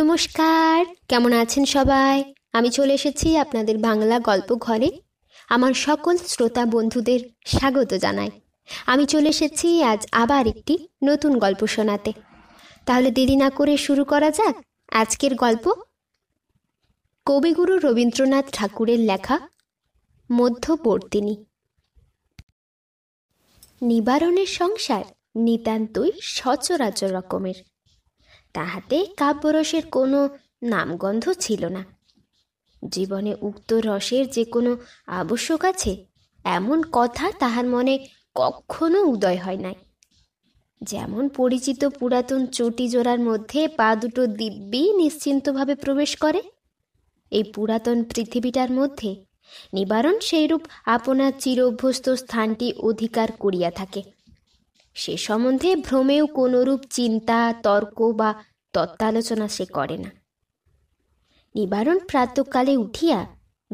নমস্কার কেমন আছেন সবাই আমি চলে এসেছি আপনাদের বাংলা গল্প ঘরে আমার সকল শ্রোতা বন্ধুদের স্বাগত জানাই আমি চলে এসেছি আজ আবার একটি নতুন গল্প শোনাতে তাহলে দেরি না করে শুরু করা যাক আজকের গল্প কবিগুরু রবীন্দ্রনাথ ঠাকুরের লেখা মধ্যবর্তিনী নিবারণের সংসার নিতান্তই সচরাচর রকমের তাহাতে কাব্যরসের কোনো নামগন্ধ ছিল না জীবনে উক্ত রসের যে কোনো আবশ্যক আছে এমন কথা তাহার মনে কখনো উদয় হয় নাই যেমন পরিচিত পুরাতন চটি জোড়ার মধ্যে পা দুটো দিব্যি নিশ্চিন্তভাবে প্রবেশ করে এই পুরাতন পৃথিবীটার মধ্যে নিবারণ সেইরূপ আপনার চির অভ্যস্ত স্থানটি অধিকার করিয়া থাকে সে সম্বন্ধে ভ্রমেও কোনোরূপ চিন্তা তর্ক বা তত্ত্বালোচনা সে করে না নিবারণ প্রাতকালে উঠিয়া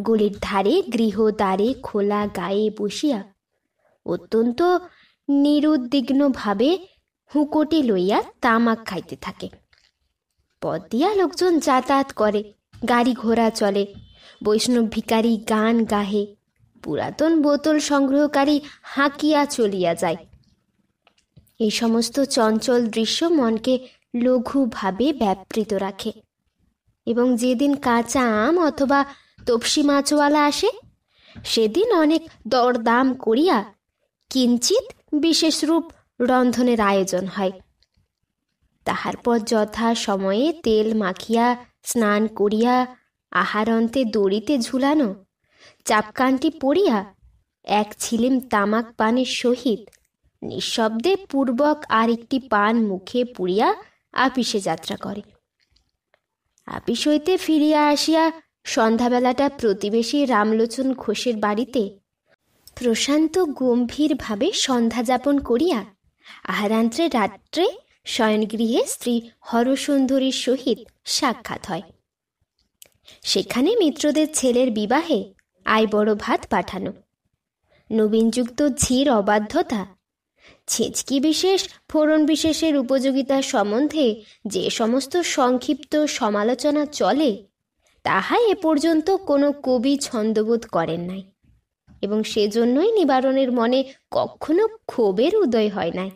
গলির ধারে গৃহ দ্বারে খোলা গায়ে বসিয়া অত্যন্ত নিরুদ্বিগ্নভাবে হুঁকোটি লইয়া তামাক খাইতে থাকে পদ দিয়া লোকজন যাতায়াত করে গাড়ি ঘোড়া চলে বৈষ্ণব ভিকারী গান গাহে পুরাতন বোতল সংগ্রহকারী হাঁকিয়া চলিয়া যায় এই সমস্ত চঞ্চল দৃশ্য মনকে লঘুভাবে ব্যাপৃত রাখে এবং যেদিন কাঁচা আম অথবা তপসি মাছওয়ালা আসে সেদিন অনেক দরদাম করিয়া কিঞ্চিত বিশেষরূপ রন্ধনের আয়োজন হয় তাহার পর যথা সময়ে তেল মাখিয়া স্নান করিয়া আহারন্তে দড়িতে ঝুলানো চাপকানটি পড়িয়া এক ছিলিম তামাক পানের সহিত নিঃশব্দে পূর্বক আর একটি পান মুখে পুড়িয়া আপিসে যাত্রা করে আপিস হইতে ফিরিয়া আসিয়া সন্ধ্যাবেলাটা প্রতিবেশী রামলোচন ঘোষের বাড়িতে প্রশান্ত গম্ভীরভাবে সন্ধ্যা যাপন করিয়া আহারান্ত্রে রাত্রে শয়নগৃহে স্ত্রী হরসুন্দরীর সহিত সাক্ষাৎ হয় সেখানে মিত্রদের ছেলের বিবাহে আয় বড় ভাত পাঠানো নবীনযুক্ত ঝির অবাধ্যতা ছেচকি বিশেষ ফোড়ন বিশেষের উপযোগিতা সম্বন্ধে যে সমস্ত সংক্ষিপ্ত সমালোচনা চলে তাহা এ পর্যন্ত কোনো কবি ছন্দবোধ করেন নাই এবং সেজন্যই নিবারণের মনে কখনো ক্ষোভের উদয় হয় নাই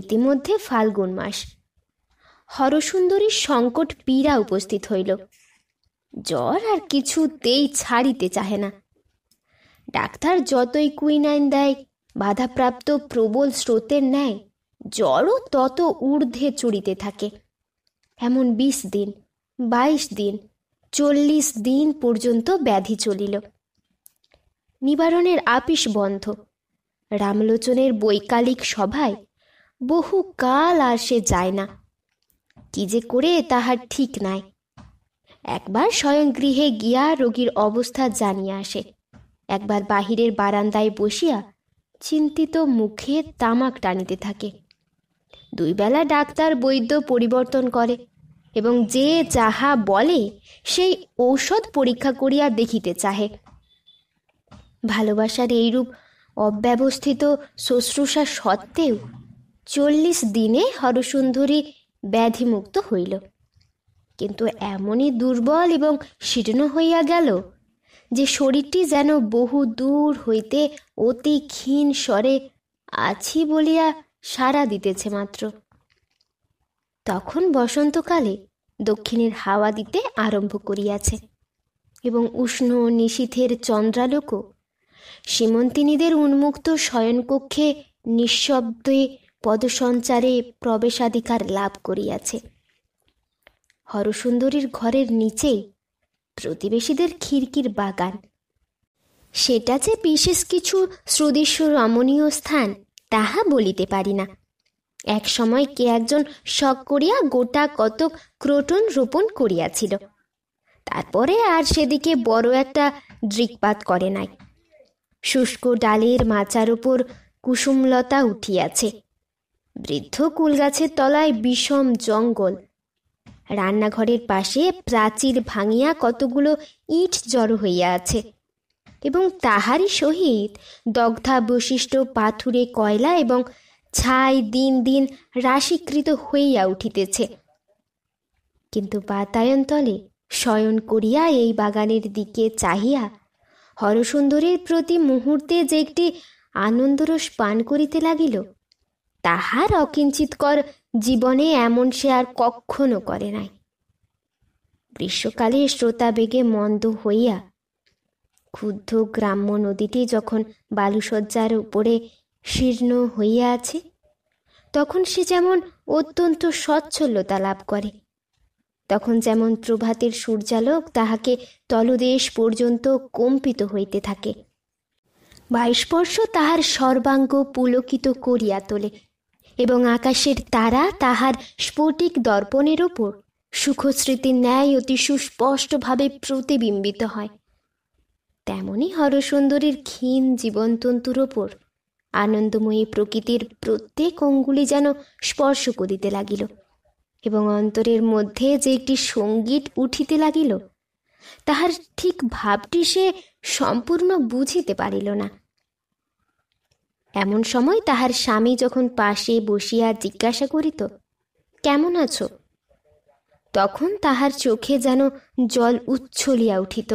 ইতিমধ্যে ফাল্গুন মাস হরসুন্দরীর সংকট পীড়া উপস্থিত হইল জ্বর আর কিছুতেই ছাড়িতে চাহে না ডাক্তার যতই কুইনাইন দেয় বাধাপ্রাপ্ত প্রবল স্রোতের ন্যায় জলও তত ঊর্ধ্বে চড়িতে থাকে এমন বিশ দিন বাইশ দিন চল্লিশ দিন পর্যন্ত ব্যাধি চলিল নিবারণের আপিস বন্ধ রামলোচনের বৈকালিক সভায় বহু কাল আর সে যায় না কি যে করে তাহার ঠিক নাই একবার স্বয়ং গৃহে গিয়া রোগীর অবস্থা জানিয়া আসে একবার বাহিরের বারান্দায় বসিয়া চিন্তিত মুখে তামাক টানিতে থাকে দুইবেলা ডাক্তার বৈদ্য পরিবর্তন করে এবং যে যাহা বলে সেই ঔষধ পরীক্ষা করিয়া দেখিতে চাহে ভালোবাসার এইরূপ অব্যবস্থিত শুশ্রূষা সত্ত্বেও চল্লিশ দিনে হরসুন্দরী ব্যাধিমুক্ত হইল কিন্তু এমনই দুর্বল এবং শীর্ণ হইয়া গেল যে শরীরটি যেন বহু দূর হইতে অতি ক্ষীণ স্বরে আছি বলিয়া সাড়া দিতেছে মাত্র তখন বসন্তকালে দক্ষিণের হাওয়া দিতে আরম্ভ করিয়াছে এবং উষ্ণ নিশীথের চন্দ্রালোকও সীমন্তিনীদের উন্মুক্ত শয়নকক্ষে নিঃশব্দে পদসঞ্চারে প্রবেশাধিকার লাভ করিয়াছে হরসুন্দরীর ঘরের নিচেই প্রতিবেশীদের খিড়কির বাগান সেটা যে বিশেষ কিছু শ্রুদৃশ্য রমণীয় স্থান তাহা বলিতে পারি না এক সময় কে একজন শখ করিয়া গোটা কতক ক্রোটন রোপণ করিয়াছিল তারপরে আর সেদিকে বড় একটা দৃকপাত করে নাই শুষ্ক ডালের মাচার উপর কুসুমলতা উঠিয়াছে বৃদ্ধ কুলগাছের তলায় বিষম জঙ্গল রান্নাঘরের পাশে প্রাচীর ভাঙিয়া কতগুলো ইট জড়ো হইয়া আছে এবং তাহারই সহিত দগ্ধা বৈশিষ্ট্য পাথুরে কয়লা এবং ছাই দিন দিন রাশিকৃত হইয়া উঠিতেছে কিন্তু বাতায়ন তলে শয়ন করিয়া এই বাগানের দিকে চাহিয়া হরসুন্দরীর প্রতি মুহূর্তে যে একটি আনন্দরস পান করিতে লাগিল তাহার অকিঞ্চিতকর জীবনে এমন সে আর কখনো করে নাই গ্রীষ্মকালে শ্রোতাবেগে মন্দ হইয়া ক্ষুদ্ধ গ্রাম্য নদীটি যখন বালুসজ্জার উপরে শীর্ণ হইয়া আছে তখন সে যেমন অত্যন্ত স্বচ্ছলতা লাভ করে তখন যেমন প্রভাতের সূর্যালোক তাহাকে তলদেশ পর্যন্ত কম্পিত হইতে থাকে বর্ষ তাহার সর্বাঙ্গ পুলকিত করিয়া তোলে এবং আকাশের তারা তাহার স্ফটিক দর্পণের ওপর সুখস্মৃতির ন্যায় অতি সুস্পষ্টভাবে প্রতিবিম্বিত হয় তেমনি হরসুন্দরীর ক্ষীণ জীবনতন্তুর ওপর আনন্দময়ী প্রকৃতির প্রত্যেক অঙ্গুলি যেন স্পর্শ করিতে লাগিল এবং অন্তরের মধ্যে যে একটি সঙ্গীত উঠিতে লাগিল তাহার ঠিক ভাবটি সে সম্পূর্ণ বুঝিতে পারিল না এমন সময় তাহার স্বামী যখন পাশে বসিয়া জিজ্ঞাসা করিত কেমন আছো তখন তাহার চোখে যেন জল উচ্ছলিয়া উঠিত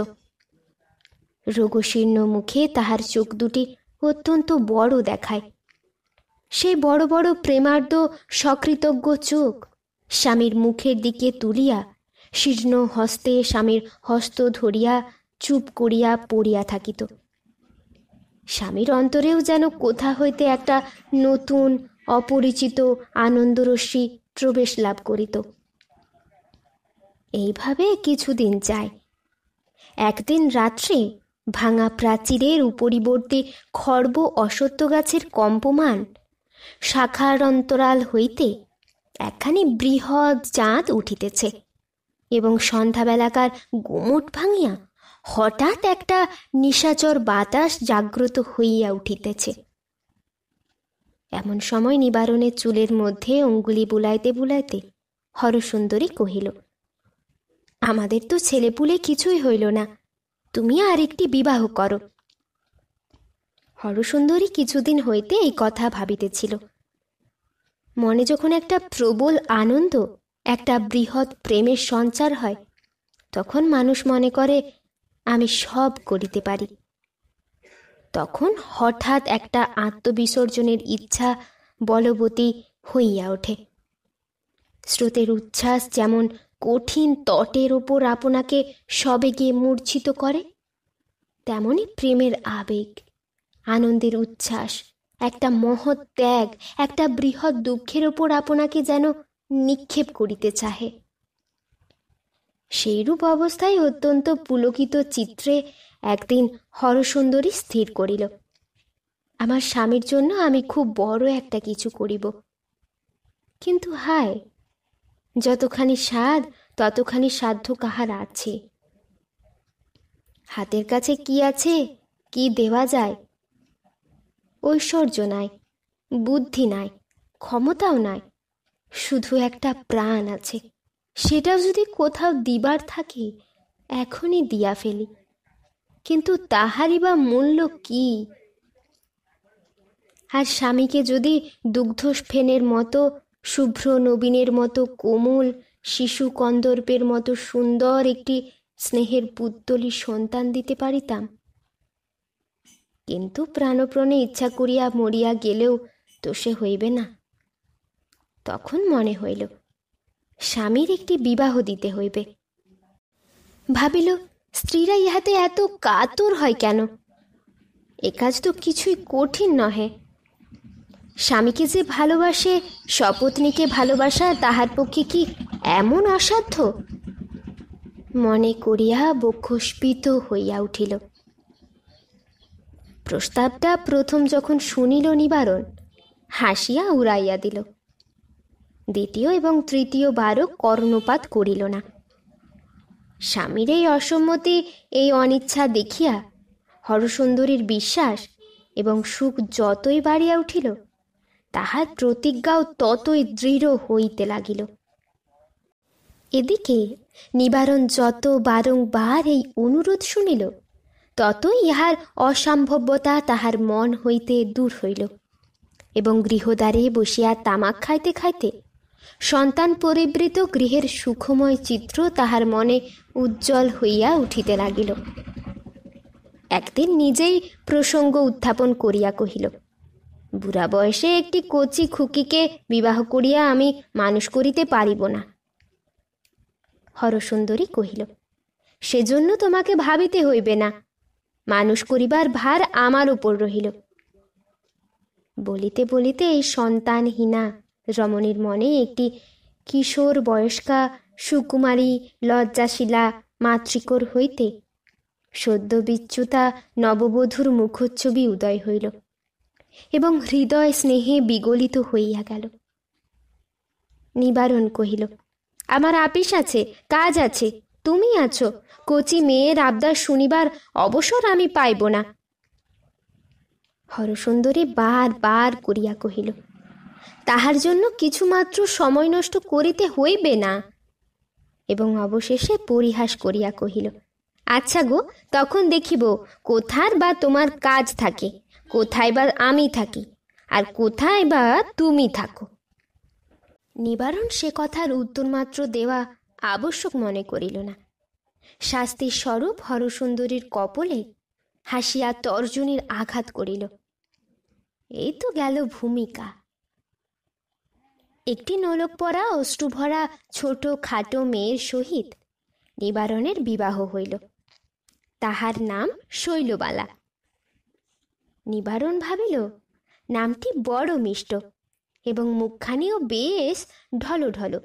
রোগশীর্ণ মুখে তাহার চোখ দুটি অত্যন্ত বড় দেখায় সেই বড় বড় প্রেমার্দ সকৃতজ্ঞ চোখ স্বামীর মুখের দিকে তুলিয়া শীর্ণ হস্তে স্বামীর হস্ত ধরিয়া চুপ করিয়া পড়িয়া থাকিত স্বামীর অন্তরেও যেন কোথা হইতে একটা নতুন অপরিচিত আনন্দরশ্মি প্রবেশ লাভ করিত এইভাবে কিছুদিন যায় একদিন রাত্রে ভাঙা প্রাচীরের উপরিবর্তী খর্ব অসত্য গাছের কম্পমান শাখার অন্তরাল হইতে একখানি বৃহৎ চাঁদ উঠিতেছে এবং সন্ধ্যাবেলাকার গোমট ভাঙিয়া হঠাৎ একটা নিশাচর বাতাস জাগ্রত হইয়া উঠিতেছে এমন সময় নিবারণের চুলের মধ্যে অঙ্গুলি বুলাইতে বুলাইতে হরসুন্দরী কহিল আমাদের তো ছেলেপুলে কিছুই হইল না তুমি আর একটি বিবাহ করো হরসুন্দরী কিছুদিন হইতে এই কথা ভাবিতেছিল মনে যখন একটা প্রবল আনন্দ একটা বৃহৎ প্রেমের সঞ্চার হয় তখন মানুষ মনে করে আমি সব করিতে পারি তখন হঠাৎ একটা আত্মবিসর্জনের ইচ্ছা বলবতী হইয়া ওঠে স্রোতের উচ্ছ্বাস যেমন কঠিন তটের ওপর আপনাকে সবেগে মূর্ছিত করে তেমনি প্রেমের আবেগ আনন্দের উচ্ছ্বাস একটা মহৎ ত্যাগ একটা বৃহৎ দুঃখের ওপর আপনাকে যেন নিক্ষেপ করিতে চাহে সেইরূপ অবস্থায় অত্যন্ত পুলকিত চিত্রে একদিন হরসুন্দরী স্থির করিল আমার স্বামীর জন্য আমি খুব বড় একটা কিছু করিব কিন্তু হায় যতখানি স্বাদ ততখানি সাধ্য কাহার আছে হাতের কাছে কি আছে কি দেওয়া যায় ঐশ্বর্য নাই বুদ্ধি নাই ক্ষমতাও নাই শুধু একটা প্রাণ আছে সেটাও যদি কোথাও দিবার থাকে এখনই দিয়া ফেলি কিন্তু তাহারই বা মূল্য কি আর স্বামীকে যদি দুগ্ধ ফেনের মতো শুভ্র নবীনের মতো কোমল শিশু কন্দর্পের মতো সুন্দর একটি স্নেহের পুত্তলি সন্তান দিতে পারিতাম কিন্তু প্রাণপ্রণে ইচ্ছা করিয়া মরিয়া গেলেও তো সে হইবে না তখন মনে হইল স্বামীর একটি বিবাহ দিতে হইবে ভাবিল স্ত্রীরা ইহাতে এত কাতর হয় কেন এ কাজ তো কিছুই কঠিন নহে স্বামীকে যে ভালোবাসে সপত্নীকে ভালোবাসা তাহার পক্ষে কি এমন অসাধ্য মনে করিয়া বক্ষস্পিত হইয়া উঠিল প্রস্তাবটা প্রথম যখন শুনিল নিবারণ হাসিয়া উড়াইয়া দিল দ্বিতীয় এবং তৃতীয়বারও কর্ণপাত করিল না স্বামীর এই অসম্মতি এই অনিচ্ছা দেখিয়া হরসুন্দরীর বিশ্বাস এবং সুখ যতই বাড়িয়া উঠিল তাহার প্রতিজ্ঞাও ততই দৃঢ় হইতে লাগিল এদিকে নিবারণ যত বারংবার এই অনুরোধ শুনিল ততই ইহার অসম্ভব্যতা তাহার মন হইতে দূর হইল এবং গৃহদ্বারে বসিয়া তামাক খাইতে খাইতে সন্তান পরিবৃত গৃহের সুখময় চিত্র তাহার মনে উজ্জ্বল হইয়া উঠিতে লাগিল একদিন নিজেই প্রসঙ্গ উত্থাপন করিয়া কহিল বুড়া বয়সে একটি কচি খুকিকে বিবাহ করিয়া আমি মানুষ করিতে পারিব না হরসুন্দরী কহিল সেজন্য তোমাকে ভাবিতে হইবে না মানুষ করিবার ভার আমার উপর রহিল বলিতে বলিতে এই সন্তানহীনা রমণীর মনে একটি কিশোর বয়স্কা সুকুমারী লজ্জাশিলা মাতৃকর হইতে সদ্য বিচ্যুতা নববধূর মুখচ্ছবি উদয় হইল এবং হৃদয় স্নেহে বিগলিত হইয়া গেল নিবারণ কহিল আমার আপিস আছে কাজ আছে তুমি আছো কচি মেয়ের আবদার শুনিবার অবসর আমি পাইব না হরসুন্দরী বার বার করিয়া কহিল তাহার জন্য কিছুমাত্র সময় নষ্ট করিতে হইবে না এবং অবশেষে পরিহাস করিয়া কহিল আচ্ছা গো তখন দেখিব কোথার বা তোমার কাজ থাকে কোথায় বা আমি থাকি আর কোথায় বা তুমি থাকো নিবারণ সে কথার উত্তর মাত্র দেওয়া আবশ্যক মনে করিল না শাস্তির স্বরূপ হরসুন্দরীর কপলে হাসিয়া তর্জনীর আঘাত করিল এই তো গেল ভূমিকা একটি নোলক পরা অষ্টুভরা ছোট খাটো মেয়ের সহিত নিবারণের বিবাহ হইল তাহার নাম শৈলবালা নিবারণ ভাবিল নামটি বড় মিষ্ট এবং মুখখানিও বেশ ঢলো ঢলো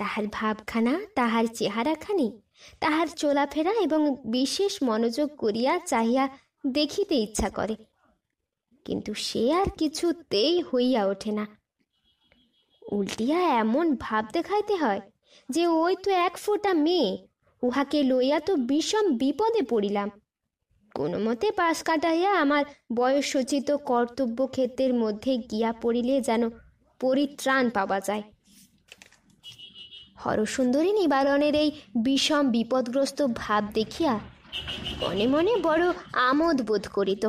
তাহার ভাবখানা তাহার চেহারাখানি তাহার চলাফেরা এবং বিশেষ মনোযোগ করিয়া চাহিয়া দেখিতে ইচ্ছা করে কিন্তু সে আর কিছুতেই হইয়া ওঠে না উল্টিয়া এমন ভাব দেখাইতে হয় যে ওই তো এক ফোঁটা মেয়ে উহাকে লইয়া তো বিষম বিপদে পড়িলাম কোনো মতে পাশ কাটাইয়া আমার বয়সোচিত কর্তব্য ক্ষেত্রের মধ্যে গিয়া পড়িলে যেন পরিত্রাণ পাওয়া যায় হরসুন্দরী নিবারণের এই বিষম বিপদগ্রস্ত ভাব দেখিয়া মনে মনে বড় আমোদ বোধ করিত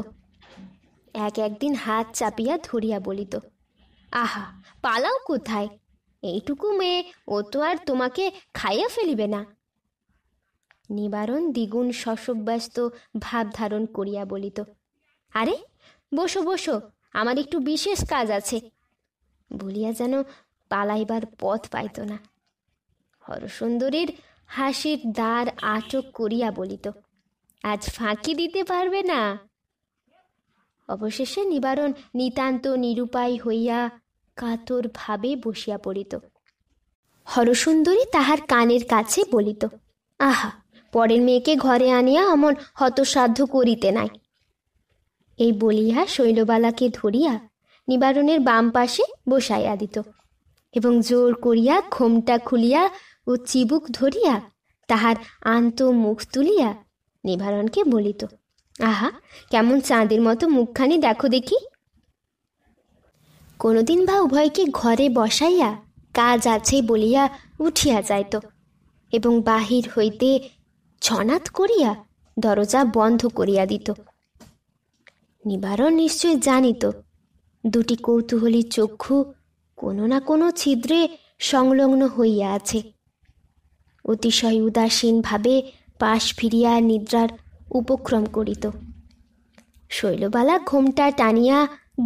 এক একদিন হাত চাপিয়া ধরিয়া বলিত আহা পালাও কোথায় এইটুকু মেয়ে ও তো আর তোমাকে খাইয়া ফেলিবে না নিবারণ দ্বিগুণ সশব্যস্ত ভাব ধারণ করিয়া বলিত আরে বসো বসো আমার একটু বিশেষ কাজ আছে বলিয়া যেন পালাইবার পথ পাইত না হরসুন্দরীর হাসির দ্বার আটক করিয়া বলিত আজ ফাঁকি দিতে পারবে না অবশেষে নিবারণ নিতান্ত নিরুপায় হইয়া কাতরভাবে বসিয়া পড়িত হরসুন্দরী তাহার কানের কাছে বলিত আহা পরের মেয়েকে ঘরে আনিয়া অমন হতসাধ্য করিতে নাই এই বলিয়া শৈলবালাকে ধরিয়া নিবারণের বাম পাশে বসাইয়া দিত এবং জোর করিয়া ঘোমটা খুলিয়া ও চিবুক ধরিয়া তাহার আন্ত মুখ তুলিয়া নিবারণকে বলিত আহা কেমন চাঁদের মতো মুখখানি দেখো দেখি কোনোদিন বা উভয়কে ঘরে বসাইয়া কাজ আছে বলিয়া উঠিয়া যাইত এবং বাহির হইতে ছনাত করিয়া দরজা বন্ধ করিয়া দিত নিবারণ নিশ্চয় জানিত দুটি কৌতূহলী চক্ষু কোনো না কোনো ছিদ্রে সংলগ্ন হইয়া আছে অতিশয় উদাসীনভাবে পাশ ফিরিয়া নিদ্রার উপক্রম করিত শৈলবালা ঘোমটা টানিয়া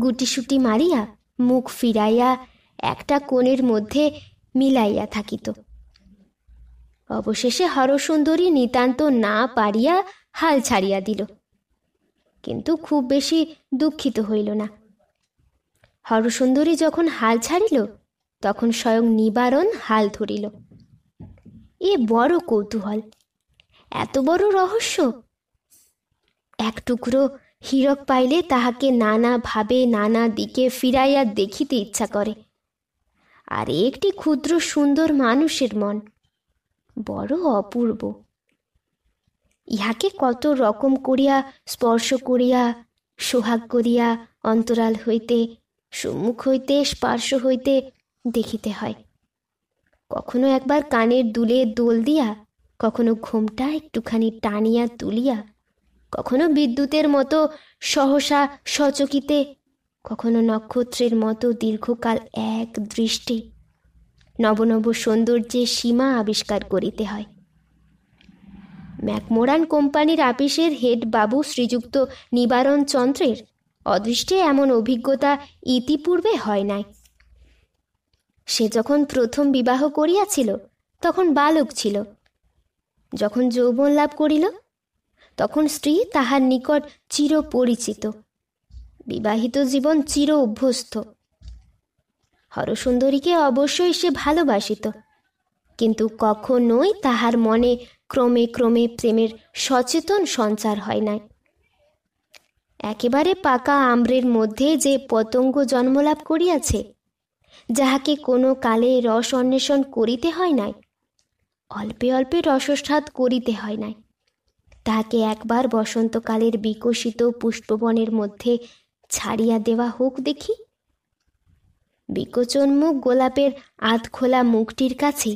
গুটিসুটি মারিয়া মুখ ফিরাইয়া একটা কোণের মধ্যে মিলাইয়া থাকিত অবশেষে হরসুন্দরী নিতান্ত না পারিয়া হাল ছাড়িয়া দিল কিন্তু খুব বেশি দুঃখিত হইল না হরসুন্দরী যখন হাল ছাড়িল তখন স্বয়ং নিবারণ হাল ধরিল এ বড় কৌতূহল এত বড় রহস্য এক টুকরো হীরক পাইলে তাহাকে নানাভাবে নানা দিকে ফিরাইয়া দেখিতে ইচ্ছা করে আর একটি ক্ষুদ্র সুন্দর মানুষের মন বড় অপূর্ব ইহাকে কত রকম করিয়া স্পর্শ করিয়া সোহাগ করিয়া অন্তরাল হইতে সম্মুখ হইতে স্পার্শ হইতে দেখিতে হয় কখনো একবার কানের দুলে দোল দিয়া কখনো ঘোমটা একটুখানি টানিয়া তুলিয়া কখনো বিদ্যুতের মতো সহসা সচকিতে কখনো নক্ষত্রের মতো দীর্ঘকাল এক দৃষ্টি নবনব সৌন্দর্যের সীমা আবিষ্কার করিতে হয় ম্যাকমোরান কোম্পানির আপিসের হেড বাবু শ্রীযুক্ত নিবারণ চন্দ্রের অদৃষ্টে এমন অভিজ্ঞতা ইতিপূর্বে হয় নাই সে যখন প্রথম বিবাহ করিয়াছিল তখন বালক ছিল যখন যৌবন লাভ করিল তখন স্ত্রী তাহার নিকট চিরপরিচিত বিবাহিত জীবন চির অভ্যস্ত হরসুন্দরীকে অবশ্যই সে ভালোবাসিত কিন্তু কখনোই তাহার মনে ক্রমে ক্রমে প্রেমের সচেতন সঞ্চার হয় নাই একেবারে পাকা আম্রের মধ্যে যে পতঙ্গ জন্মলাভ করিয়াছে যাহাকে কোনো কালে রস অন্বেষণ করিতে হয় নাই অল্পে অল্পে রসস্বাদ করিতে হয় নাই তাহাকে একবার বসন্তকালের বিকশিত পুষ্পবনের মধ্যে ছাড়িয়া দেওয়া হোক দেখি বিকোচন মুখ গোলাপের আধখোলা মুখটির কাছে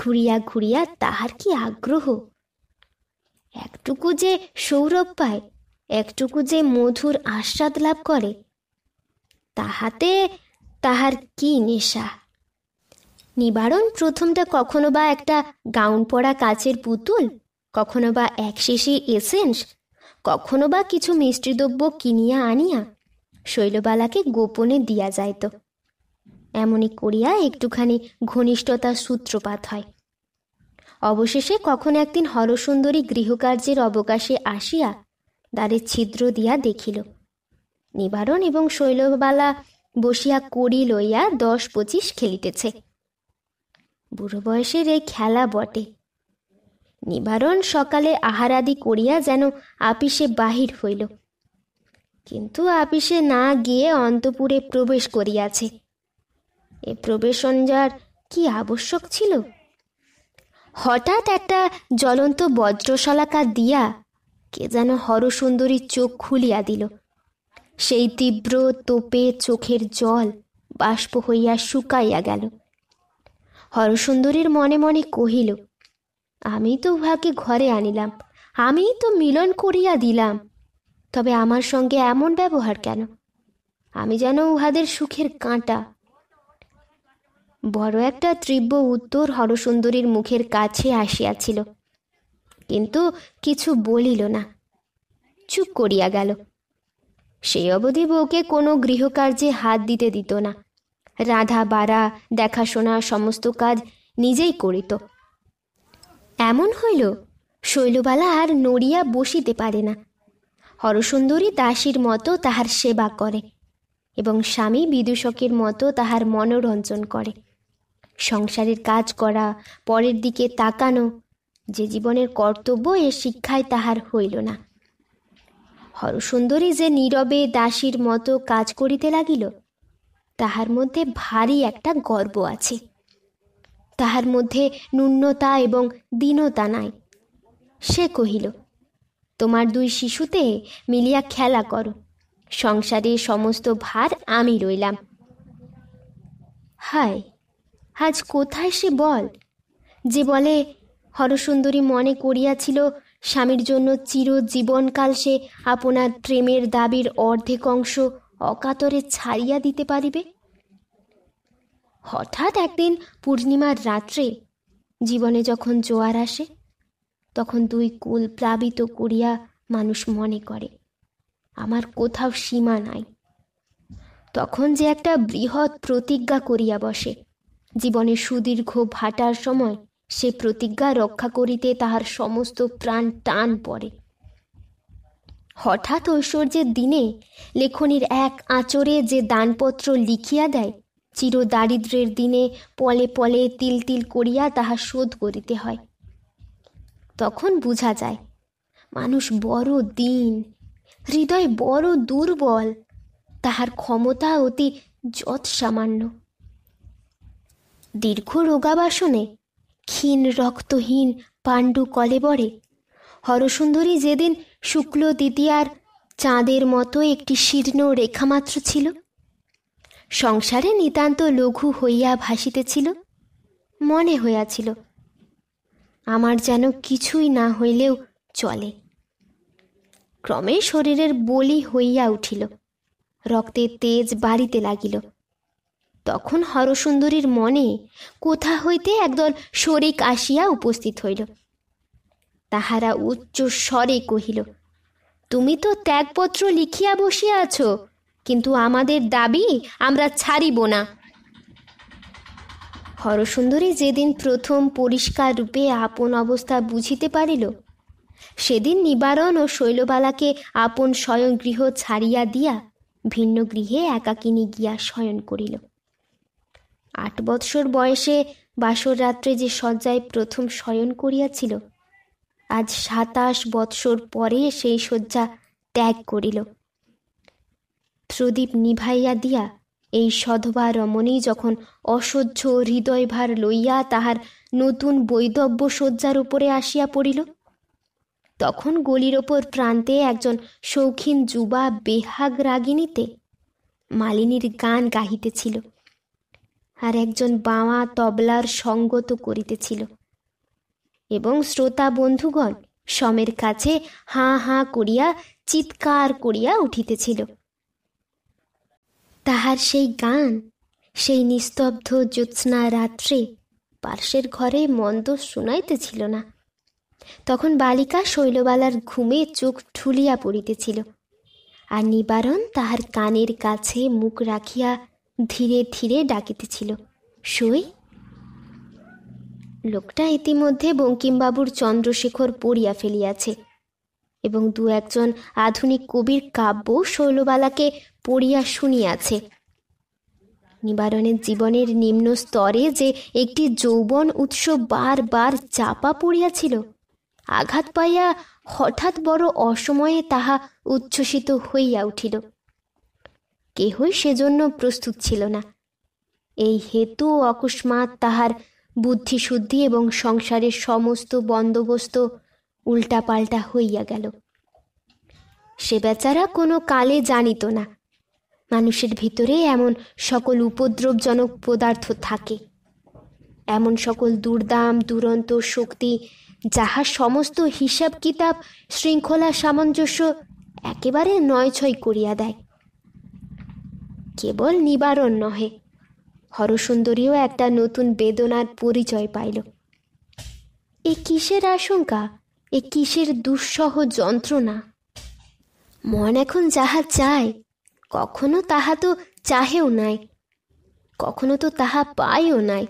ঘুরিয়া ঘুরিয়া তাহার কি আগ্রহ একটুকু যে সৌরভ পায় একটুকু যে মধুর আস্বাদ লাভ করে তাহাতে তাহার কি নেশা নিবারণ প্রথমটা কখনো বা একটা গাউন পরা কাচের পুতুল কখনো বা এক শিশি এসেন্স কখনো বা কিছু মিষ্টিদ্রব্য কিনিয়া আনিয়া শৈলবালাকে গোপনে দিয়া যাইত এমনই করিয়া একটুখানি ঘনিষ্ঠতার সূত্রপাত হয় অবশেষে কখন একদিন হরসুন্দরী গৃহকার্যের অবকাশে আসিয়া দ্বারে ছিদ্র দিয়া দেখিল নিবারণ এবং শৈলবালা বসিয়া কড়ি লইয়া দশ পঁচিশ খেলিতেছে বুড়ো বয়সের এই খেলা বটে নিবারণ সকালে আহারাদি করিয়া যেন আপিসে বাহির হইল কিন্তু আপিসে না গিয়ে অন্তপুরে প্রবেশ করিয়াছে এ প্রবেশঞ্জার কি আবশ্যক ছিল হঠাৎ একটা জ্বলন্ত বজ্রশলাকা দিয়া কে যেন হরসুন্দরী চোখ খুলিয়া দিল সেই তীব্র তোপে চোখের জল বাষ্প হইয়া শুকাইয়া গেল হরসুন্দরীর মনে মনে কহিল আমি তো উহাকে ঘরে আনিলাম আমি তো মিলন করিয়া দিলাম তবে আমার সঙ্গে এমন ব্যবহার কেন আমি যেন উহাদের সুখের কাঁটা বড় একটা তীব্র উত্তর হরসুন্দরীর মুখের কাছে আসিয়াছিল কিন্তু কিছু বলিল না চুপ করিয়া গেল সেই অবধি বউকে কোনো গৃহকার্যে হাত দিতে দিত না রাধা বাড়া দেখাশোনা সমস্ত কাজ নিজেই করিত এমন হইল শৈলবালা আর নড়িয়া বসিতে পারে না হরসুন্দরী দাসীর মতো তাহার সেবা করে এবং স্বামী বিদূষকের মতো তাহার মনোরঞ্জন করে সংসারের কাজ করা পরের দিকে তাকানো যে জীবনের কর্তব্য এ শিক্ষায় তাহার হইল না হরসুন্দরী যে নীরবে দাসীর মতো কাজ করিতে লাগিল তাহার মধ্যে ভারী একটা গর্ব আছে তাহার মধ্যে ন্যূনতা এবং দীনতা নাই সে কহিল তোমার দুই শিশুতে মিলিয়া খেলা করো সংসারে সমস্ত ভার আমি রইলাম হায় আজ কোথায় সে বল যে বলে হরসুন্দরী মনে করিয়াছিল স্বামীর জন্য চিরজীবনকাল সে আপনার প্রেমের দাবির অর্ধেক অংশ অকাতরে ছাড়িয়া দিতে পারিবে হঠাৎ একদিন পূর্ণিমার রাত্রে জীবনে যখন জোয়ার আসে তখন দুই কুল প্লাবিত করিয়া মানুষ মনে করে আমার কোথাও সীমা নাই তখন যে একটা বৃহৎ প্রতিজ্ঞা করিয়া বসে জীবনে সুদীর্ঘ ভাটার সময় সে প্রতিজ্ঞা রক্ষা করিতে তাহার সমস্ত প্রাণ টান পড়ে হঠাৎ ঐশ্বর্যের দিনে লেখনির এক আচরে যে দানপত্র লিখিয়া দেয় চিরদারিদ্রের দিনে পলে পলে তিল তিল করিয়া তাহা শোধ করিতে হয় তখন বুঝা যায় মানুষ বড় দিন হৃদয় বড় দুর্বল তাহার ক্ষমতা অতি যত সামান্য দীর্ঘ রোগাবাসনে ক্ষীণ রক্তহীন পাণ্ডু কলেবরে হরসুন্দরী যেদিন শুক্ল দ্বিতীয়ার চাঁদের মতো একটি শীর্ণ রেখামাত্র ছিল সংসারে নিতান্ত লঘু হইয়া ভাসিতেছিল মনে হইয়াছিল আমার যেন কিছুই না হইলেও চলে ক্রমে শরীরের বলি হইয়া উঠিল রক্তে তেজ বাড়িতে লাগিল তখন হরসুন্দরীর মনে কোথা হইতে একদল শরিক আসিয়া উপস্থিত হইল তাহারা উচ্চ স্বরে কহিল তুমি তো ত্যাগপত্র লিখিয়া বসিয়া আছো কিন্তু আমাদের দাবি আমরা ছাড়িব না হরসুন্দরী যেদিন প্রথম পরিষ্কার রূপে আপন অবস্থা বুঝিতে পারিল সেদিন নিবারণ ও শৈলবালাকে আপন স্বয়ং গৃহ ছাড়িয়া দিয়া ভিন্ন গৃহে একাকিনী গিয়া শয়ন করিল আট বৎসর বয়সে বাসর রাত্রে যে শয্যায় প্রথম শয়ন করিয়াছিল আজ সাতাশ বৎসর পরে সেই শয্যা ত্যাগ করিল প্রদীপ নিভাইয়া দিয়া এই সধবা রমণী যখন অসহ্য হৃদয়ভার লইয়া তাহার নতুন বৈদব্য শয্যার উপরে আসিয়া পড়িল তখন গলির ওপর প্রান্তে একজন শৌখিন যুবা বেহাগ রাগিনীতে মালিনীর গান গাহিতেছিল আর একজন বাঁওয়া তবলার সঙ্গত করিতেছিল এবং শ্রোতা বন্ধুগণ সমের কাছে হাঁ হাঁ করিয়া চিৎকার করিয়া উঠিতেছিল তাহার সেই গান সেই নিস্তব্ধ জ্যোৎস্না রাত্রে পার্শ্বের ঘরে মন্দ শুনাইতেছিল না তখন বালিকা শৈলবালার ঘুমে চোখ ঠুলিয়া পড়িতেছিল আর নিবারণ তাহার কানের কাছে মুখ রাখিয়া ধীরে ধীরে ডাকিতেছিল সই লোকটা ইতিমধ্যে বঙ্কিমবাবুর চন্দ্রশেখর পড়িয়া ফেলিয়াছে এবং দু একজন আধুনিক কবির কাব্য শৈলবালাকে পড়িয়া শুনিয়াছে নিবারণের জীবনের নিম্ন স্তরে যে একটি যৌবন উৎস বারবার চাপা পড়িয়াছিল আঘাত পাইয়া হঠাৎ বড় অসময়ে তাহা উচ্ছ্বসিত হইয়া উঠিল কেহই সেজন্য প্রস্তুত ছিল না এই হেতু অকস্মাৎ তাহার বুদ্ধিশুদ্ধি এবং সংসারের সমস্ত বন্দোবস্ত উল্টাপাল্টা হইয়া গেল সে বেচারা কোনো কালে জানিত না মানুষের ভিতরে এমন সকল উপদ্রবজনক পদার্থ থাকে এমন সকল দুর্দাম দুরন্ত শক্তি যাহা সমস্ত হিসাব কিতাব শৃঙ্খলা সামঞ্জস্য একেবারে নয় ছয় করিয়া দেয় কেবল নিবারণ নহে হরসুন্দরীও একটা নতুন বেদনার পরিচয় পাইল এ কিসের আশঙ্কা এ কিসের দুঃসহ যন্ত্রণা মন এখন যাহা চায় কখনো তাহা তো চাহেও নাই কখনো তো তাহা পায়ও নাই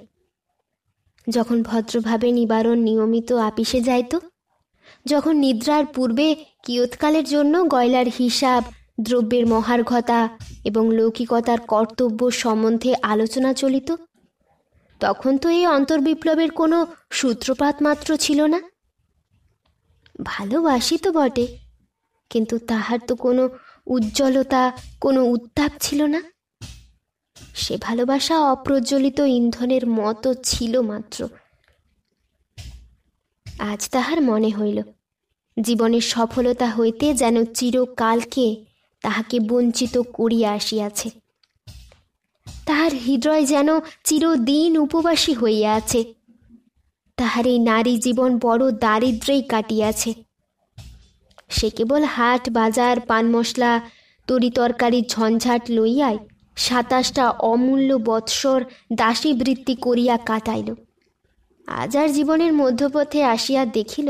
যখন ভদ্রভাবে নিবারণ নিয়মিত আপিসে যাইত যখন নিদ্রার পূর্বে কিয়ৎকালের জন্য গয়লার হিসাব দ্রব্যের মহার্ঘতা এবং লৌকিকতার কর্তব্য সম্বন্ধে আলোচনা চলিত তখন তো এই অন্তর্বিপ্লবের কোনো সূত্রপাত মাত্র ছিল না ভালোবাসি তো বটে কিন্তু তাহার তো কোনো উজ্জ্বলতা কোনো উত্তাপ ছিল না সে ভালোবাসা অপ্রজ্বলিত ইন্ধনের মতো ছিল মাত্র আজ তাহার মনে হইল জীবনের সফলতা হইতে যেন চিরকালকে তাহাকে বঞ্চিত করিয়া আসিয়াছে তাহার হৃদয় যেন চিরদিন উপবাসী হইয়া আছে তাহার এই নারী জীবন বড় দারিদ্রেই কাটিয়াছে সে কেবল হাট বাজার পান মশলা তরি তরকারি ঝঞ্ঝাট লইয়াই সাতাশটা অমূল্য বৎসর দাসী বৃত্তি করিয়া কাটাইল আজ আর জীবনের মধ্যপথে আসিয়া দেখিল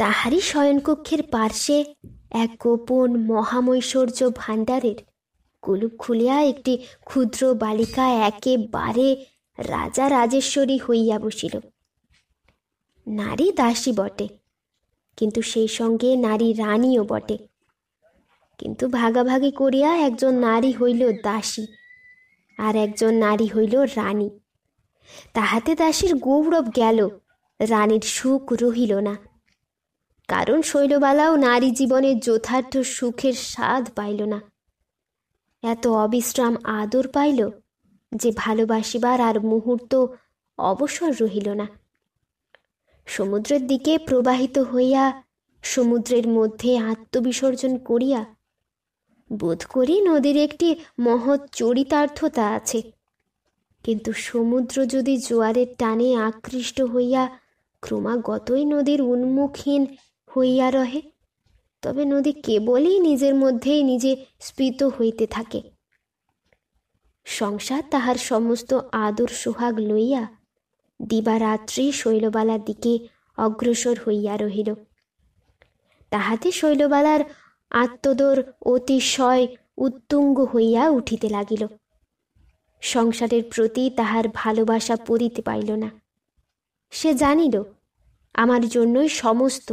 তাহারই শয়নকক্ষের পার্শ্বে এক গোপন মহামৈশ্বর্য ভাণ্ডারের কুলুপ খুলিয়া একটি ক্ষুদ্র বালিকা একেবারে রাজা রাজেশ্বরী হইয়া বসিল নারী দাসী বটে কিন্তু সেই সঙ্গে নারী রানীও বটে কিন্তু ভাগাভাগি করিয়া একজন নারী হইল দাসী আর একজন নারী হইল রানী তাহাতে দাসীর গৌরব গেল রানীর সুখ রহিল না কারণ শৈলবালাও নারী জীবনের যথার্থ সুখের স্বাদ পাইল না এত অবিশ্রাম আদর পাইল যে ভালোবাসিবার আর মুহূর্ত অবসর রহিল না সমুদ্রের দিকে প্রবাহিত হইয়া সমুদ্রের মধ্যে আত্মবিসর্জন করিয়া বোধ করি নদীর একটি মহৎ চরিতার্থতা আছে কিন্তু সমুদ্র যদি জোয়ারের টানে আকৃষ্ট হইয়া ক্রমাগতই নদীর উন্মুখীন হইয়া রহে তবে নদী কেবলই নিজের মধ্যেই নিজে স্ফীত হইতে থাকে সংসার তাহার সমস্ত আদর সোহাগ লইয়া দিবারাত্রি শৈলবালার দিকে অগ্রসর হইয়া রহিল তাহাতে শৈলবালার আত্মদোর অতিশয় উত্তুঙ্গ হইয়া উঠিতে লাগিল সংসারের প্রতি তাহার ভালোবাসা পড়িতে পাইল না সে জানিল আমার জন্যই সমস্ত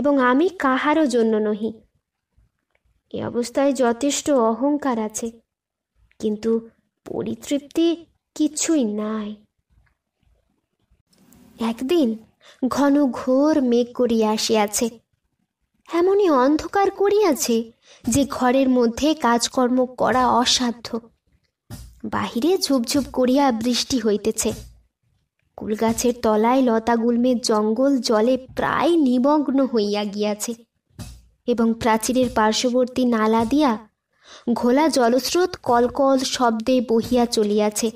এবং আমি কাহারও জন্য নহি এ অবস্থায় যথেষ্ট অহংকার আছে কিন্তু পরিতৃপ্তি কিছুই নাই একদিন ঘন ঘোর মেঘ করিয়া আসিয়াছে এমনই অন্ধকার করিয়াছে যে ঘরের মধ্যে কাজকর্ম করা অসাধ্য বাহিরে ঝুপঝুপ করিয়া বৃষ্টি হইতেছে কুলগাছের তলায় লতা গুলমের জঙ্গল জলে প্রায় নিমগ্ন হইয়া গিয়াছে এবং প্রাচীরের পার্শ্ববর্তী নালা দিয়া ঘোলা জলস্রোত কলকল শব্দে বহিয়া চলিয়াছে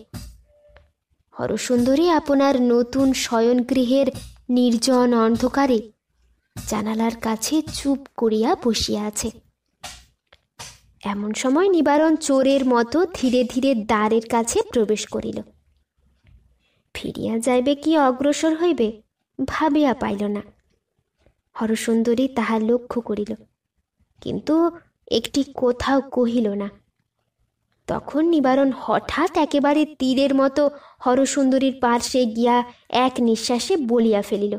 হরসুন্দরী আপনার নতুন শয়নগৃহের নির্জন অন্ধকারে জানালার কাছে চুপ করিয়া বসিয়া আছে এমন সময় নিবারণ চোরের মতো ধীরে ধীরে দ্বারের কাছে প্রবেশ করিল ফিরিয়া যাইবে কি অগ্রসর হইবে ভাবিয়া পাইল না হরসুন্দরী তাহা লক্ষ্য করিল কিন্তু একটি কোথাও কহিল না তখন নিবারণ হঠাৎ একেবারে তীরের মতো হরসুন্দরীর পার্শ্বে গিয়া এক নিঃশ্বাসে বলিয়া ফেলিল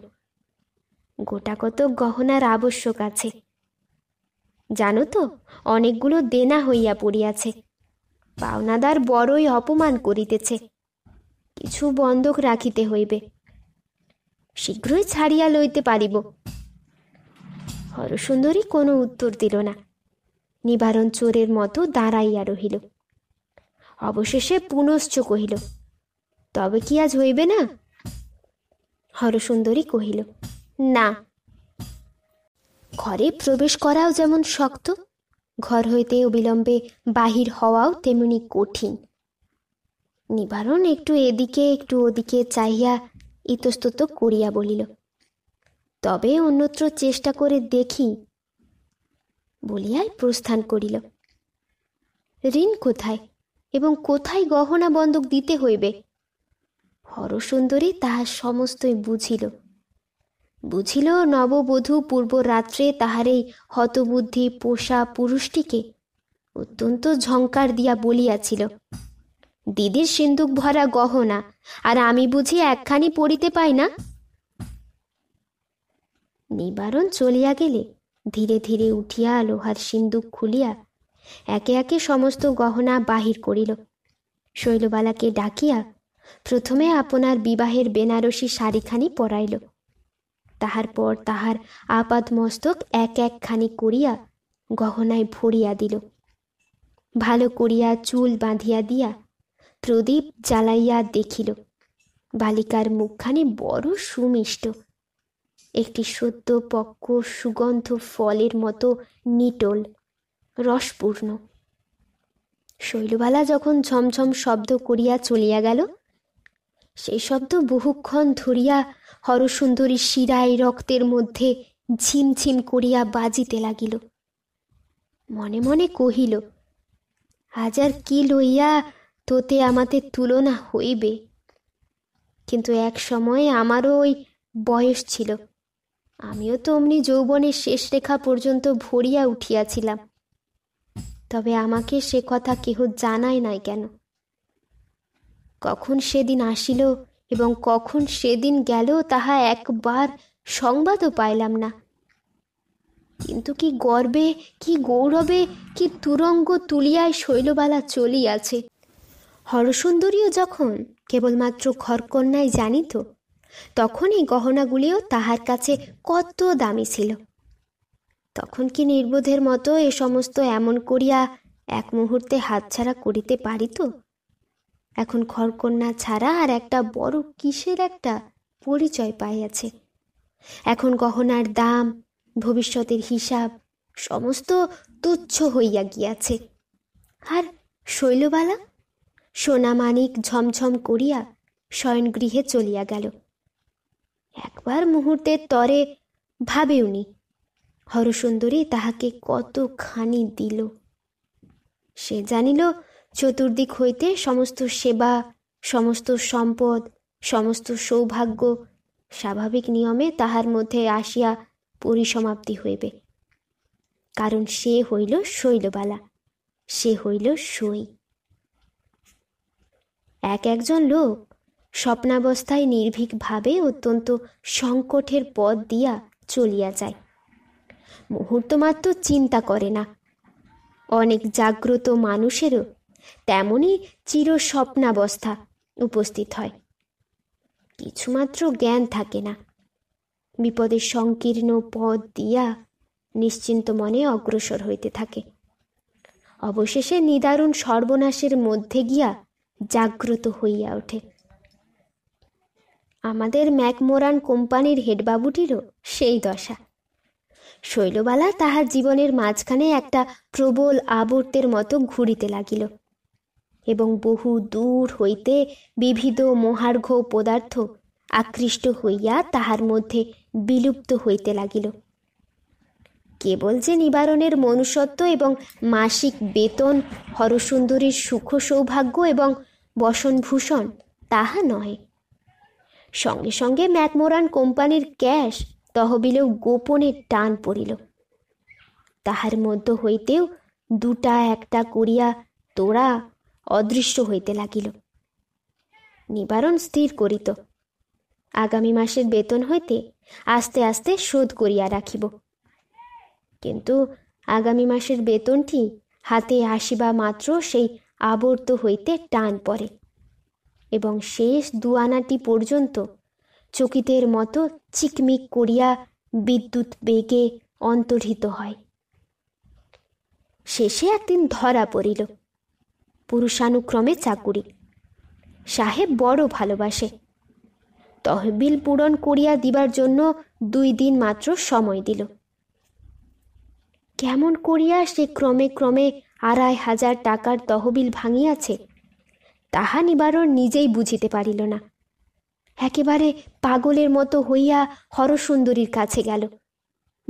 গোটা কত গহনার আবশ্যক আছে জানো তো অনেকগুলো দেনা হইয়া পড়িয়াছে পাওনাদার বড়ই অপমান করিতেছে কিছু বন্ধক রাখিতে হইবে শীঘ্রই ছাড়িয়া লইতে পারিব হরসুন্দরী কোনো উত্তর দিল না নিবারণ চোরের মতো দাঁড়াইয়া রহিল অবশেষে পুনশ্চ কহিল তবে কি আজ হইবে না হরসুন্দরী কহিল না ঘরে প্রবেশ করাও যেমন শক্ত ঘর হইতে অবিলম্বে বাহির হওয়াও তেমনি কঠিন নিবারণ একটু এদিকে একটু ওদিকে চাহিয়া ইতস্তত করিয়া বলিল তবে অন্যত্র চেষ্টা করে দেখি বলিয়াই প্রস্থান করিল ঋণ কোথায় এবং কোথায় গহনা বন্ধক দিতে হইবে হরসুন্দরী তাহার সমস্তই বুঝিল বুঝিল নববধূ পূর্ব রাত্রে তাহার এই হতবুদ্ধি পোষা পুরুষটিকে অত্যন্ত ঝঙ্কার দিয়া বলিয়াছিল দিদির সিন্দুক ভরা গহনা আর আমি বুঝি একখানি পড়িতে পাই না নিবারণ চলিয়া গেলে ধীরে ধীরে উঠিয়া লোহার সিন্দুক খুলিয়া একে একে সমস্ত গহনা বাহির করিল শৈলবালাকে ডাকিয়া প্রথমে আপনার বিবাহের বেনারসি শাড়িখানি পরাইল তাহার পর তাহার আপাদ মস্তক এক একখানি করিয়া গহনায় ভরিয়া দিল ভালো করিয়া চুল বাঁধিয়া দিয়া প্রদীপ জ্বালাইয়া দেখিল বালিকার মুখখানি বড় সুমিষ্ট একটি সদ্য পক্ক সুগন্ধ ফলের মতো নিটল রসপূর্ণ শৈলবালা যখন ঝমঝম শব্দ করিয়া চলিয়া গেল সেই শব্দ বহুক্ষণ ধরিয়া হরসুন্দরী শিরায় রক্তের মধ্যে ঝিমঝিম করিয়া বাজিতে লাগিল মনে মনে কহিল আজ আর কি লইয়া তোতে আমাতে তুলনা হইবে কিন্তু এক সময় আমারও ওই বয়স ছিল আমিও তো অমনি যৌবনের শেষ রেখা পর্যন্ত ভরিয়া উঠিয়াছিলাম তবে আমাকে সে কথা কেহ জানায় নাই কেন কখন সেদিন আসিল এবং কখন সেদিন গেল তাহা একবার সংবাদও পাইলাম না কিন্তু কি গর্বে কি গৌরবে কি তুরঙ্গ তুলিয়ায় শৈলবালা চলিয়াছে হরসুন্দরীও যখন কেবলমাত্র ঘরকন্যায় জানিত তখন এই গহনাগুলিও তাহার কাছে কত দামি ছিল তখন কি নির্বোধের মতো এ সমস্ত এমন করিয়া এক মুহূর্তে হাতছাড়া করিতে পারিত এখন খড়কন্যা ছাড়া আর একটা বড় কিসের একটা পরিচয় পাইয়াছে এখন গহনার দাম ভবিষ্যতের হিসাব সমস্ত তুচ্ছ হইয়া গিয়াছে আর শৈলবালা সোনামানিক ঝমঝম করিয়া শয়নগৃহে চলিয়া গেল একবার মুহূর্তের তরে ভাবে উনি হরসুন্দরী তাহাকে কতখানি দিল সে জানিল চতুর্দিক হইতে সমস্ত সেবা সমস্ত সম্পদ সমস্ত সৌভাগ্য স্বাভাবিক নিয়মে তাহার মধ্যে আসিয়া পরিসমাপ্তি হইবে কারণ সে হইল শৈলবালা সে হইল সই এক একজন লোক স্বপ্নাবস্থায় নির্ভীকভাবে অত্যন্ত সংকটের পথ দিয়া চলিয়া যায় মুহূর্তমাত্র চিন্তা করে না অনেক জাগ্রত মানুষেরও তেমনই চির স্বপ্নাবস্থা উপস্থিত হয় কিছুমাত্র জ্ঞান থাকে না বিপদের সংকীর্ণ পথ দিয়া নিশ্চিন্ত মনে অগ্রসর হইতে থাকে অবশেষে নিদারুণ সর্বনাশের মধ্যে গিয়া জাগ্রত হইয়া ওঠে আমাদের ম্যাকমোরান কোম্পানির হেডবাবুটিরও সেই দশা শৈলবালা তাহার জীবনের মাঝখানে একটা প্রবল আবর্তের মতো ঘুরিতে লাগিল এবং বহু দূর হইতে বিবিধ মহার্ঘ পদার্থ আকৃষ্ট হইয়া তাহার মধ্যে বিলুপ্ত হইতে লাগিল কেবল যে নিবারণের মনুষ্যত্ব এবং মাসিক বেতন হরসুন্দরীর সুখ সৌভাগ্য এবং বসনভূষণ তাহা নয় সঙ্গে সঙ্গে ম্যাথমোরান কোম্পানির ক্যাশ তহবিলেও গোপনে টান পড়িল তাহার মধ্য হইতেও দুটা একটা করিয়া তোরা অদৃশ্য হইতে লাগিল নিবারণ স্থির করিত আগামী মাসের বেতন হইতে আস্তে আস্তে শোধ করিয়া রাখিব কিন্তু আগামী মাসের বেতনটি হাতে আসিবা মাত্র সেই আবর্ত হইতে টান পড়ে এবং শেষ দুয়ানাটি পর্যন্ত চকিতের মতো চিকমিক করিয়া বিদ্যুৎ বেগে অন্তর্হিত হয় শেষে একদিন ধরা পড়িল পুরুষানুক্রমে চাকুরি সাহেব বড় ভালোবাসে তহবিল পূরণ করিয়া দিবার জন্য দুই দিন মাত্র সময় দিল কেমন করিয়া সে ক্রমে ক্রমে আড়াই হাজার টাকার তহবিল ভাঙিয়াছে তাহা নিবারণ নিজেই বুঝিতে পারিল না একেবারে পাগলের মতো হইয়া হরসুন্দরীর কাছে গেল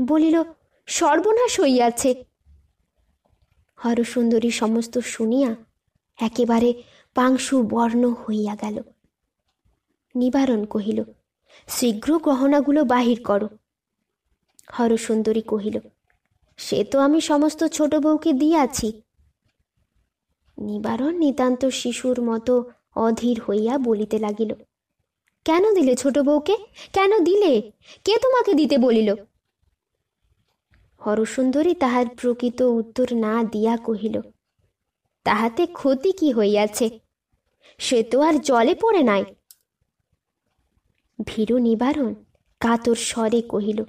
বলিল সর্বনাশ হইয়াছে হরসুন্দরী সমস্ত শুনিয়া একেবারে পাংশু বর্ণ হইয়া গেল নিবারণ কহিল শীঘ্র গহনাগুলো বাহির করো হরসুন্দরী কহিল সে তো আমি সমস্ত ছোট বউকে দিয়াছি নিবারণ নিতান্ত শিশুর মতো অধীর হইয়া বলিতে লাগিল কেন দিলে ছোট বউকে কেন দিলে কে তোমাকে দিতে বলিল হরসুন্দরী তাহার প্রকৃত উত্তর না দিয়া কহিল তাহাতে ক্ষতি কি হইয়াছে সে তো আর জলে পড়ে নাই ভীরু নিবারণ কাতর স্বরে কহিল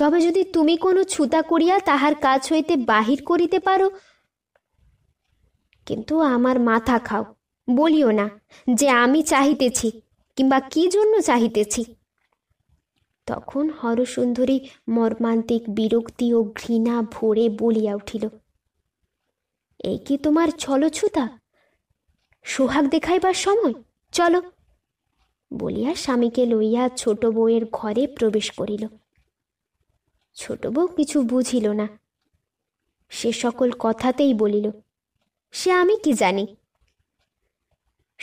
তবে যদি তুমি কোনো ছুতা করিয়া তাহার কাজ হইতে বাহির করিতে পারো কিন্তু আমার মাথা খাও বলিও না যে আমি চাহিতেছি কিংবা কি জন্য চাহিতেছি তখন হরসুন্দরী মর্মান্তিক বিরক্তি ও ঘৃণা ভরে বলিয়া উঠিল এই কি তোমার ছলছুতা সোহাগ দেখাইবার সময় চলো বলিয়া স্বামীকে লইয়া ছোট বউয়ের ঘরে প্রবেশ করিল ছোট বউ কিছু বুঝিল না সে সকল কথাতেই বলিল সে আমি কি জানি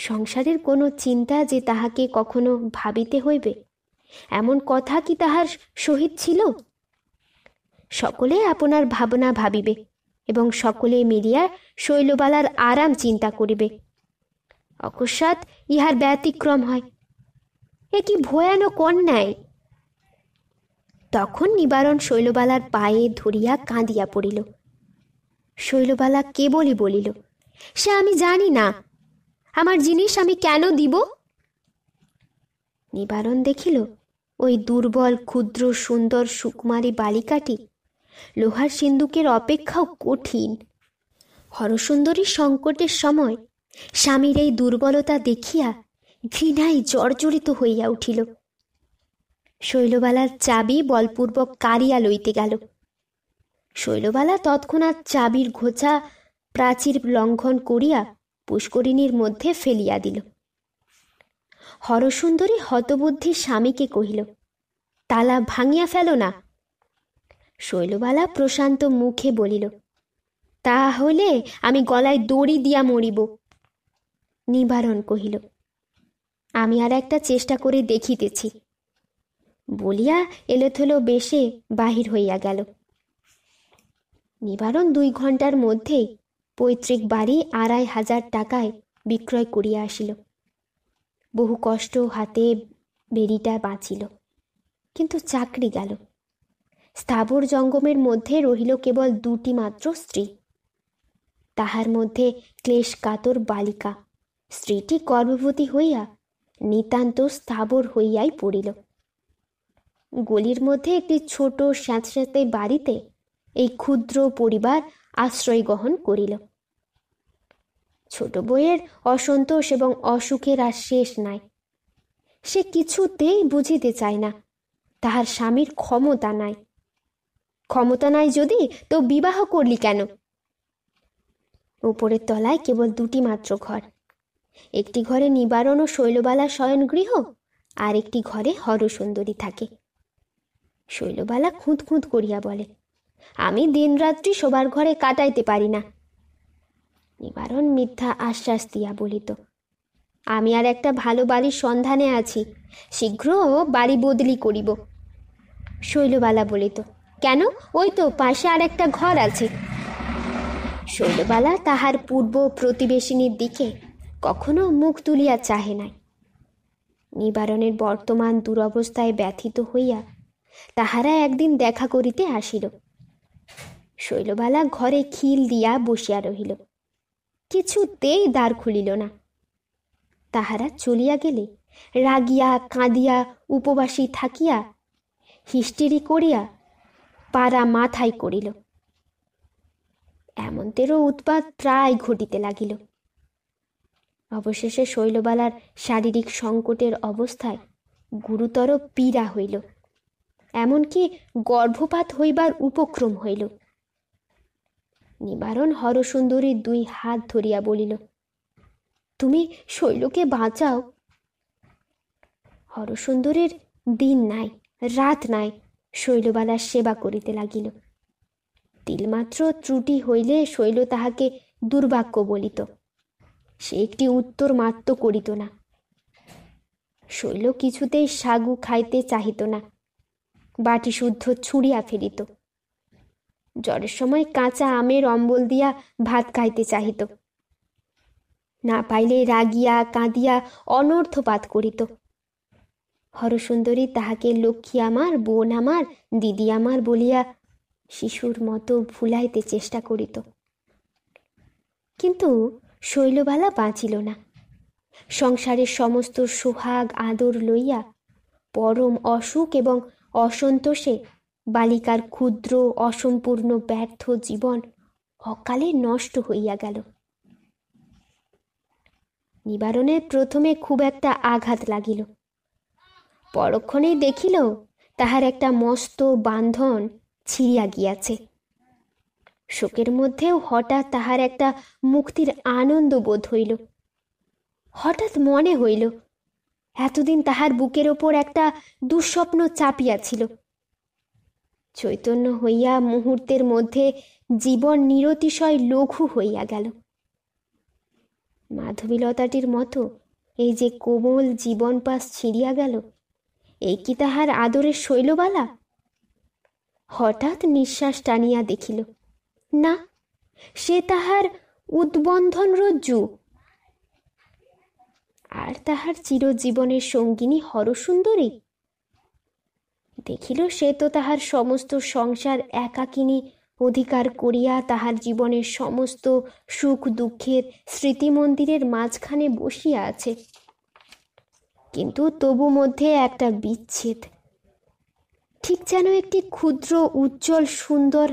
সংসারের কোনো চিন্তা যে তাহাকে কখনো ভাবিতে হইবে এমন কথা কি তাহার সহিত ছিল সকলে আপনার ভাবনা ভাবিবে এবং সকলে মিলিয়া শৈলবালার আরাম চিন্তা করিবে অকস্মাৎ ইহার ব্যতিক্রম হয় এ কি ভয়ানক অন্যায় তখন নিবারণ শৈলবালার পায়ে ধরিয়া কাঁদিয়া পড়িল শৈলবালা কে বলি বলিল সে আমি জানি না আমার জিনিস আমি কেন দিব নিবারণ দেখিল ওই দুর্বল ক্ষুদ্র সুন্দর সুকুমারী বালিকাটি লোহার সিন্দুকের অপেক্ষাও কঠিন হরসুন্দরী সংকটের সময় স্বামীর এই দুর্বলতা দেখিয়া ঘৃণায় জর্জরিত হইয়া উঠিল শৈলবালার চাবি বলপূর্বক কারিয়া লইতে গেল শৈলবালা তৎক্ষণাৎ চাবির ঘোচা প্রাচীর লঙ্ঘন করিয়া পুষ্করিণীর মধ্যে ফেলিয়া দিল হরসুন্দরী হতবুদ্ধি স্বামীকে কহিল তালা ভাঙিয়া ফেল না শৈলবালা প্রশান্ত মুখে বলিল তা হলে আমি গলায় দড়ি দিয়া মরিব নিবারণ কহিল আমি আর একটা চেষ্টা করে দেখিতেছি বলিয়া এলোথলো বেশে বাহির হইয়া গেল নিবারণ দুই ঘন্টার মধ্যেই পৈতৃক বাড়ি আড়াই হাজার টাকায় বিক্রয় করিয়া আসিল বহু কষ্ট হাতে বেরিটা বাঁচিল কিন্তু চাকরি গেল স্থাবর জঙ্গমের মধ্যে রহিল কেবল দুটি মাত্র স্ত্রী তাহার মধ্যে ক্লেশ কাতর বালিকা স্ত্রীটি গর্ভবতী হইয়া নিতান্ত স্থাবর হইয়াই পড়িল গলির মধ্যে একটি ছোট স্যাঁতস্যাঁতে বাড়িতে এই ক্ষুদ্র পরিবার আশ্রয় গ্রহণ করিল ছোট বইয়ের অসন্তোষ এবং অসুখের আর শেষ নাই সে কিছুতেই বুঝিতে চায় না তাহার স্বামীর ক্ষমতা নাই ক্ষমতা নাই যদি তো বিবাহ করলি কেন উপরের তলায় কেবল দুটি মাত্র ঘর একটি ঘরে নিবারণ ও শৈলবালা শয়নগৃহ আর একটি ঘরে হরসুন্দরী থাকে শৈলবালা খুঁত খুঁত করিয়া বলে আমি দিনরাত্রি শোবার ঘরে কাটাইতে পারি না নিবারণ মিথ্যা আশ্বাস দিয়া বলিত আমি আর একটা ভালো বাড়ির সন্ধানে আছি শীঘ্র বাড়ি বদলি করিব শৈলবালা বলিত কেন ওই তো পাশে আর একটা ঘর আছে শৈলবালা তাহার পূর্ব প্রতিবেশিনীর দিকে কখনো মুখ তুলিয়া চাহে নাই নিবারণের বর্তমান দুরবস্থায় ব্যথিত হইয়া তাহারা একদিন দেখা করিতে আসিল শৈলবালা ঘরে খিল দিয়া বসিয়া রহিল কিছুতেই দ্বার খুলিল না তাহারা চলিয়া গেলে রাগিয়া কাঁদিয়া উপবাসী থাকিয়া হিস্টিরি করিয়া পাড়া মাথায় করিল এমনতেরও উৎপাত প্রায় ঘটিতে লাগিল অবশেষে শৈলবালার শারীরিক সংকটের অবস্থায় গুরুতর পীড়া হইল এমনকি গর্ভপাত হইবার উপক্রম হইল নিবারণ হরসুন্দরীর দুই হাত ধরিয়া বলিল তুমি শৈলকে বাঁচাও হরসুন্দরীর দিন নাই রাত নাই শৈলবালার সেবা করিতে লাগিল তিলমাত্র ত্রুটি হইলে শৈল তাহাকে দুর্ভাগ্য বলিত সে একটি উত্তর মাত্র করিত না শৈল কিছুতেই সাগু খাইতে চাহিত না বাটি শুদ্ধ ছুঁড়িয়া ফেলিত জ্বরের সময় কাঁচা আমের অম্বল দিয়া ভাত খাইতে চাহিত না পাইলে রাগিয়া কাঁদিয়া অনর্থপাত করিত হরসুন্দরী তাহাকে লক্ষ্মী আমার বোন আমার দিদি আমার বলিয়া শিশুর মতো ভুলাইতে চেষ্টা করিত কিন্তু শৈলবালা বাঁচিল না সংসারের সমস্ত সোহাগ আদর লইয়া পরম অসুখ এবং অসন্তোষে বালিকার ক্ষুদ্র অসম্পূর্ণ ব্যর্থ জীবন অকালে নষ্ট হইয়া গেল নিবারণের প্রথমে খুব একটা আঘাত লাগিল পরক্ষণেই দেখিল তাহার একটা মস্ত বান্ধন ছিঁড়িয়া গিয়াছে শোকের মধ্যেও হঠাৎ তাহার একটা মুক্তির আনন্দ বোধ হইল হঠাৎ মনে হইল এতদিন তাহার বুকের ওপর একটা দুঃস্বপ্ন চাপিয়াছিল ছিল চৈতন্য হইয়া মুহূর্তের মধ্যে জীবন নিরতিশয় লঘু হইয়া গেল মাধবীলতাটির মতো এই যে কোমল জীবন পাস ছিঁড়িয়া গেল এই কি তাহার আদরের শৈলবালা হঠাৎ নিঃশ্বাস টানিয়া দেখিল না সে তাহার উদ্বন্ধন রজ্জু আর তাহার চিরজীবনের সঙ্গিনী হরসুন্দরী দেখিল সে তো তাহার সমস্ত সংসার একাকিনী অধিকার করিয়া তাহার জীবনের সমস্ত সুখ দুঃখের স্মৃতিমন্দিরের মাঝখানে বসিয়া আছে কিন্তু তবু মধ্যে একটা বিচ্ছেদ ঠিক যেন একটি ক্ষুদ্র উজ্জ্বল সুন্দর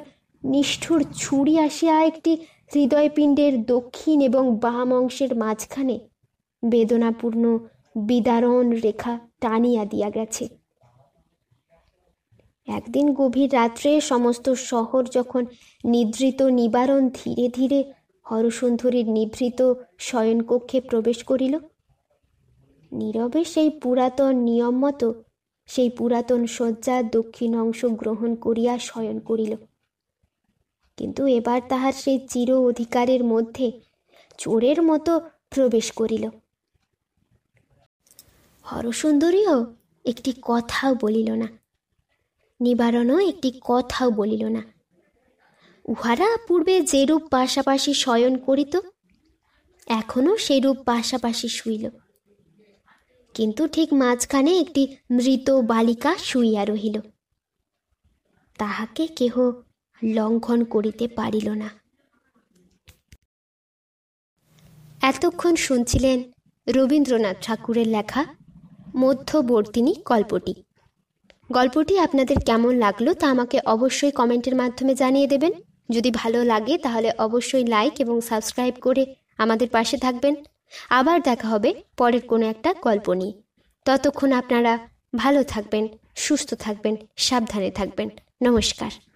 নিষ্ঠুর ছুরি আসিয়া একটি হৃদয়পিণ্ডের দক্ষিণ এবং বাম অংশের মাঝখানে বেদনাপূর্ণ বিদারণ রেখা টানিয়া দিয়া গেছে একদিন গভীর রাত্রে সমস্ত শহর যখন নিদ্রিত নিবারণ ধীরে ধীরে হরসুন্দরীর নিভৃত শয়নকক্ষে প্রবেশ করিল নীরবে সেই পুরাতন নিয়ম মতো সেই পুরাতন শয্যার দক্ষিণ অংশ গ্রহণ করিয়া শয়ন করিল কিন্তু এবার তাহার সেই চির অধিকারের মধ্যে চোরের মতো প্রবেশ করিল হরসুন্দরীও একটি কথাও বলিল না নিবারণও একটি কথাও বলিল না উহারা পূর্বে যেরূপ পাশাপাশি শয়ন করিত এখনও সেরূপ পাশাপাশি শুইল কিন্তু ঠিক মাঝখানে একটি মৃত বালিকা শুইয়া রহিল তাহাকে কেহ লঙ্ঘন করিতে পারিল না এতক্ষণ শুনছিলেন রবীন্দ্রনাথ ঠাকুরের লেখা মধ্যবর্তিনী গল্পটি গল্পটি আপনাদের কেমন লাগলো তা আমাকে অবশ্যই কমেন্টের মাধ্যমে জানিয়ে দেবেন যদি ভালো লাগে তাহলে অবশ্যই লাইক এবং সাবস্ক্রাইব করে আমাদের পাশে থাকবেন আবার দেখা হবে পরের কোনো একটা গল্প নিয়ে ততক্ষণ আপনারা ভালো থাকবেন সুস্থ থাকবেন সাবধানে থাকবেন নমস্কার